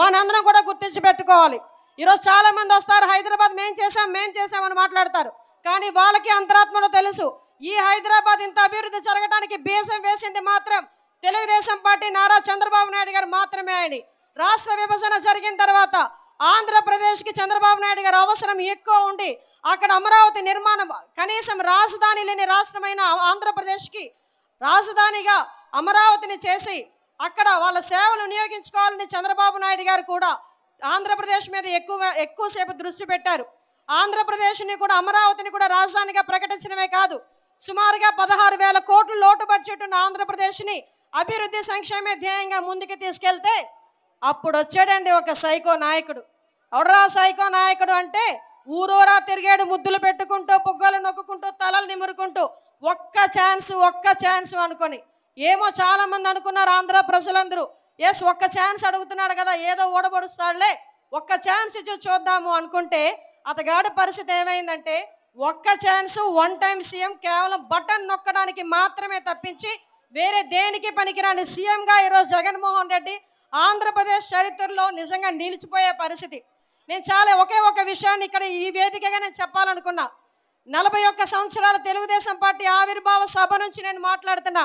మనందరం కూడా గుర్తించి పెట్టుకోవాలి ఈరోజు చాలా మంది వస్తారు హైదరాబాద్ మేం చేసాం మేం చేసామని మాట్లాడతారు కానీ వాళ్ళకి అంతరాత్మలో తెలుసు ఈ హైదరాబాద్ ఇంత అభివృద్ధి జరగడానికి బీసం వేసింది మాత్రం తెలుగుదేశం పార్టీ నారా చంద్రబాబు నాయుడు గారు మాత్రమే అని రాష్ట్ర విభజన జరిగిన తర్వాత ఆంధ్రప్రదేశ్కి చంద్రబాబు నాయుడు గారు అవసరం ఎక్కువ ఉండి అక్కడ అమరావతి నిర్మాణం కనీసం రాజధాని లేని రాష్ట్రమైన ఆంధ్రప్రదేశ్కి రాజధానిగా అమరావతిని చేసి అక్కడ వాళ్ళ సేవలు వినియోగించుకోవాలని చంద్రబాబు నాయుడు గారు కూడా ఆంధ్రప్రదేశ్ మీద ఎక్కువ ఎక్కువసేపు దృష్టి పెట్టారు ఆంధ్రప్రదేశ్ని కూడా అమరావతిని కూడా రాజధానిగా ప్రకటించడమే కాదు సుమారుగా పదహారు వేల కోట్లు లోటు బడ్జెట్ ఉన్న ఆంధ్రప్రదేశ్ని అభివృద్ధి సంక్షేమే ధ్యేయంగా ముందుకు తీసుకెళ్తే అప్పుడు వచ్చాడండి ఒక సైకో నాయకుడు ఎవడరా సైకో నాయకుడు అంటే ఊరూరా తిరిగాడు ముద్దులు పెట్టుకుంటూ బుగ్గలు నొక్కుంటూ తలలు నిమురుకుంటూ ఒక్క ఛాన్స్ ఒక్క ఛాన్స్ అనుకొని ఏమో చాలామంది అనుకున్నారు ఆంధ్ర ప్రజలందరూ ఎస్ ఒక్క ఛాన్స్ అడుగుతున్నాడు కదా ఏదో ఓడబడుస్తాడులే ఒక్క ఛాన్స్ ఇచ్చి చూద్దాము అనుకుంటే అతగాడి పరిస్థితి ఏమైందంటే ఒక్క ఛాన్స్ వన్ టైం సీఎం కేవలం బటన్ నొక్కడానికి మాత్రమే తప్పించి వేరే దేనికి పనికిరాని సీఎంగా ఈరోజు జగన్మోహన్ రెడ్డి ఆంధ్రప్రదేశ్ చరిత్రలో నిజంగా నిలిచిపోయే పరిస్థితి నేను చాలా ఒకే ఒక విషయాన్ని ఇక్కడ ఈ వేదికగా నేను చెప్పాలనుకున్నా నలభై ఒక్క సంవత్సరాల తెలుగుదేశం పార్టీ ఆవిర్భావ సభ నుంచి నేను మాట్లాడుతున్నా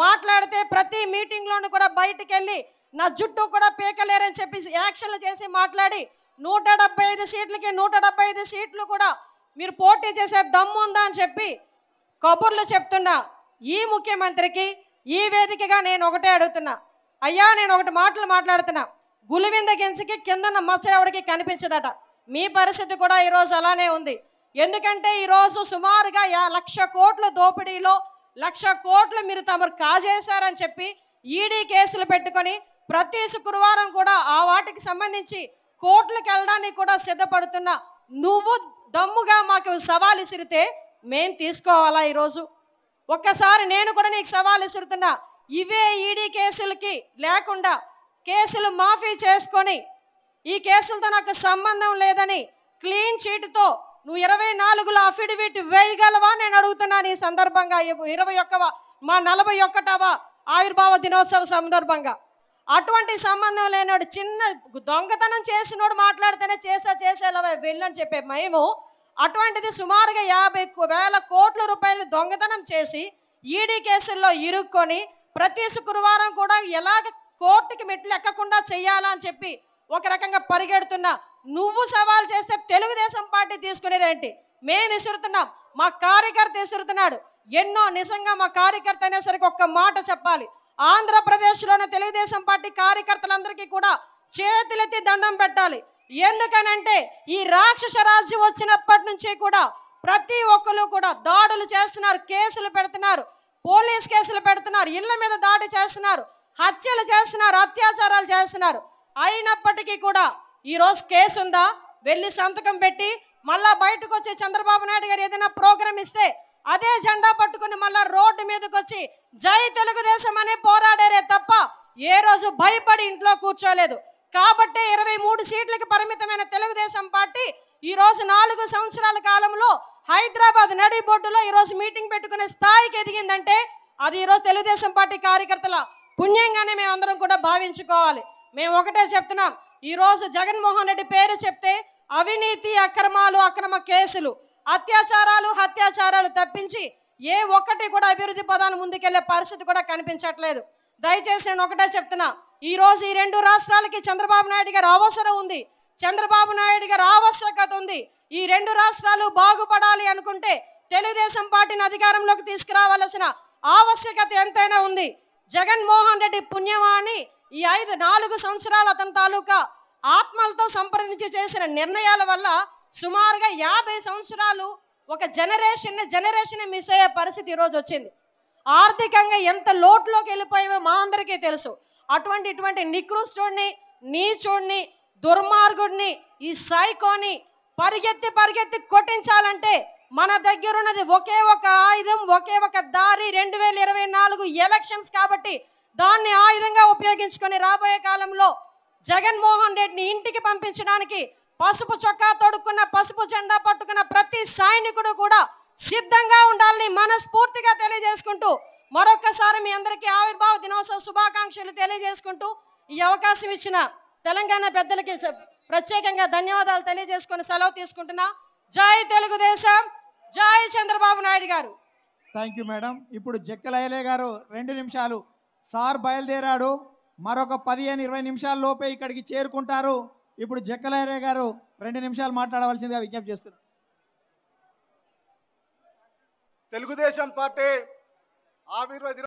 మాట్లాడితే ప్రతి మీటింగ్లోనూ కూడా బయటికి వెళ్ళి నా జుట్టు కూడా పీకలేరని చెప్పి యాక్షన్లు చేసి మాట్లాడి నూట డెబ్బై ఐదు సీట్లకి నూట డెబ్బై ఐదు సీట్లు కూడా మీరు పోటీ చేసే దమ్ము ఉందా అని చెప్పి కబుర్లు చెప్తున్నా ఈ ముఖ్యమంత్రికి ఈ వేదికగా నేను ఒకటే అడుగుతున్నా అయ్యా నేను ఒకటి మాటలు మాట్లాడుతున్నా గులివింద గింజకి కిందన్న మచ్చరావుడికి కనిపించదట మీ పరిస్థితి కూడా ఈరోజు అలానే ఉంది ఎందుకంటే ఈరోజు సుమారుగా లక్ష కోట్ల దోపిడీలో లక్ష కోట్లు మీరు తమరు కాజేశారని చెప్పి ఈడీ కేసులు పెట్టుకొని ప్రతి శుక్రవారం కూడా ఆ వాటికి సంబంధించి కోర్టులకు వెళ్ళడానికి కూడా సిద్ధపడుతున్న నువ్వు దమ్ముగా మాకు సవాల్ ఇసిరితే మేం తీసుకోవాలా ఈరోజు ఒక్కసారి నేను కూడా నీకు సవాల్ ఇసురుతున్నా ఇవే ఈడీ కేసులకి లేకుండా కేసులు మాఫీ చేసుకొని ఈ కేసులతో నాకు సంబంధం లేదని క్లీన్ చీట్తో నువ్వు ఇరవై నాలుగులో అఫిడవిట్ వేయగలవా నేను అడుగుతున్నాను ఈ సందర్భంగా ఇరవై ఒక్కవ మా నలభై ఒక్కటవ ఆవిర్భావ దినోత్సవ సందర్భంగా అటువంటి సంబంధం లేనోడు చిన్న దొంగతనం చేసినోడు మాట్లాడితేనే చేసా చేసేలా వెళ్ళని చెప్పే మేము అటువంటిది సుమారుగా యాభై వేల కోట్ల రూపాయలు దొంగతనం చేసి ఈడీ కేసుల్లో ఇరుక్కొని ప్రతి శుక్రవారం కూడా ఎలాగ కోర్టుకి మెట్లు ఎక్కకుండా చేయాలా అని చెప్పి ఒక రకంగా పరిగెడుతున్న నువ్వు సవాల్ చేస్తే తెలుగుదేశం పార్టీ తీసుకునేది ఏంటి మేము విసురుతున్నాం మా కార్యకర్త విసురుతున్నాడు ఎన్నో నిజంగా మా కార్యకర్త అనేసరికి ఒక్క మాట చెప్పాలి ఆంధ్రప్రదేశ్లోని తెలుగుదేశం పార్టీ కార్యకర్తలందరికీ కూడా చేతులెత్తి దండం పెట్టాలి ఎందుకనంటే ఈ రాక్షస రాజ్యం వచ్చినప్పటి నుంచి కూడా ప్రతి ఒక్కరు కూడా దాడులు చేస్తున్నారు కేసులు పెడుతున్నారు పోలీస్ కేసులు పెడుతున్నారు ఇళ్ల మీద దాడి చేస్తున్నారు హత్యలు చేస్తున్నారు అత్యాచారాలు చేస్తున్నారు అయినప్పటికీ కూడా ఈరోజు కేసు ఉందా వెళ్ళి సంతకం పెట్టి మళ్ళా బయటకు వచ్చి చంద్రబాబు నాయుడు గారు ఏదైనా ప్రోగ్రామ్ ఇస్తే అదే జెండా పట్టుకుని మళ్ళా రోడ్డు మీదకి వచ్చి జై తెలుగుదేశం అనే పోరాడారే తప్ప ఏ రోజు భయపడి ఇంట్లో కూర్చోలేదు కాబట్టే ఇరవై మూడు సీట్లకి పరిమితమైన తెలుగుదేశం పార్టీ ఈ రోజు నాలుగు సంవత్సరాల కాలంలో హైదరాబాద్ నడి బోర్డులో ఈరోజు మీటింగ్ పెట్టుకునే స్థాయికి ఎదిగిందంటే అది ఈరోజు తెలుగుదేశం పార్టీ కార్యకర్తల పుణ్యంగానే మేమందరం కూడా భావించుకోవాలి మేము ఒకటే చెప్తున్నాం ఈరోజు జగన్మోహన్ రెడ్డి పేరు చెప్తే అవినీతి అక్రమాలు అక్రమ కేసులు అత్యాచారాలు హత్యాచారాలు తప్పించి ఏ ఒక్కటి కూడా అభివృద్ధి పదాన్ని ముందుకెళ్లే పరిస్థితి కూడా కనిపించట్లేదు దయచేసి నేను ఒకటే చెప్తున్నా ఈ రోజు ఈ రెండు రాష్ట్రాలకి చంద్రబాబు నాయుడు గారు అవసరం ఉంది చంద్రబాబు నాయుడు గారు ఆవశ్యకత ఉంది ఈ రెండు రాష్ట్రాలు బాగుపడాలి అనుకుంటే తెలుగుదేశం పార్టీని అధికారంలోకి తీసుకురావలసిన ఆవశ్యకత ఎంతైనా ఉంది జగన్మోహన్ రెడ్డి పుణ్యవాణి ఈ ఐదు నాలుగు సంవత్సరాలు అతని తాలూకా ఆత్మలతో సంప్రదించి చేసిన నిర్ణయాల వల్ల సుమారుగా యాభై సంవత్సరాలు ఒక జనరేషన్ జనరేషన్ మిస్ అయ్యే పరిస్థితి ఈరోజు వచ్చింది ఆర్థికంగా ఎంత లోటులోకి వెళ్ళిపోయామో మా అందరికీ తెలుసు అటువంటి ఇటువంటి నికృష్టుడిని నీచుడిని దుర్మార్గుడిని ఈ సైకోని పరిగెత్తి పరిగెత్తి కొట్టించాలంటే మన దగ్గర ఉన్నది ఒకే ఒక ఆయుధం ఒకే ఒక దారి రెండు వేల ఇరవై నాలుగు ఎలక్షన్స్ కాబట్టి దాన్ని ఆయుధంగా ఉపయోగించుకొని రాబోయే కాలంలో జగన్మోహన్ రెడ్డిని ఇంటికి పంపించడానికి పసుపు చొక్కా తొడుక్కున్న పసుపు జెండా పట్టుకున్న ప్రతి సైనికుడు కూడా సిద్ధంగా ఉండాలని మనస్ఫూర్తిగా తెలియజేసుకుంటూ మరొకసారి మీ అందరికీ ఆవిర్భావ దినోత్సవ శుభాకాంక్షలు తెలియజేసుకుంటూ ఈ అవకాశం ఇచ్చిన తెలంగాణ పెద్దలకి ప్రత్యేకంగా ధన్యవాదాలు తెలియజేసుకుని సెలవు తీసుకుంటున్నా జై తెలుగుదేశం జై చంద్రబాబు నాయుడు గారు థ్యాంక్ యూ మేడం ఇప్పుడు జక్కలయలే గారు రెండు నిమిషాలు సార్ బయలుదేరాడు మరొక పదిహేను ఇరవై నిమిషాల లోపే ఇక్కడికి చేరుకుంటారు ఇప్పుడు జక్కలహరే గారు రెండు నిమిషాలు మాట్లాడవలసిందిగా విజ్ఞప్తి చేస్తున్నారు తెలుగుదేశం పార్టీ ఆవిర్వ